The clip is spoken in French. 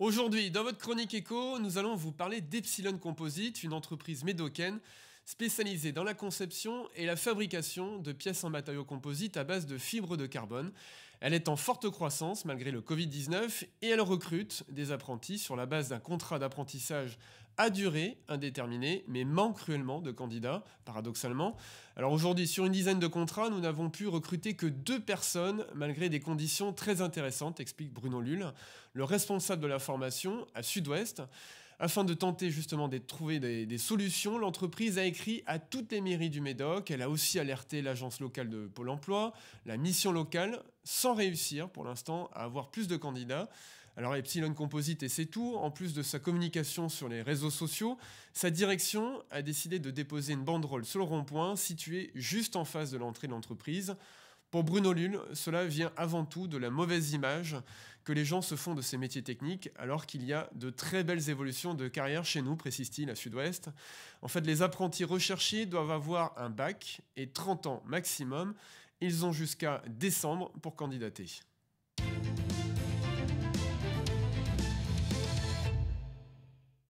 Aujourd'hui, dans votre chronique éco, nous allons vous parler d'Epsilon Composite, une entreprise médocaine spécialisée dans la conception et la fabrication de pièces en matériaux composites à base de fibres de carbone. Elle est en forte croissance malgré le Covid-19 et elle recrute des apprentis sur la base d'un contrat d'apprentissage à durée indéterminée, mais manque cruellement de candidats, paradoxalement. Alors aujourd'hui, sur une dizaine de contrats, nous n'avons pu recruter que deux personnes, malgré des conditions très intéressantes, explique Bruno Lull, le responsable de la formation à Sud-Ouest. Afin de tenter justement de trouver des, solutions, l'entreprise a écrit à toutes les mairies du Médoc. Elle a aussi alerté l'agence locale de Pôle emploi, la mission locale, sans réussir pour l'instant à avoir plus de candidats. Alors Epsilon Composite et c'est tout, en plus de sa communication sur les réseaux sociaux, sa direction a décidé de déposer une banderole sur le rond-point situé juste en face de l'entrée de l'entreprise. Pour Bruno Lull, cela vient avant tout de la mauvaise image que les gens se font de ces métiers techniques, alors qu'il y a de très belles évolutions de carrière chez nous, précise-t-il à Sud-Ouest. En fait, les apprentis recherchés doivent avoir un bac et 30 ans maximum. Ils ont jusqu'à décembre pour candidater.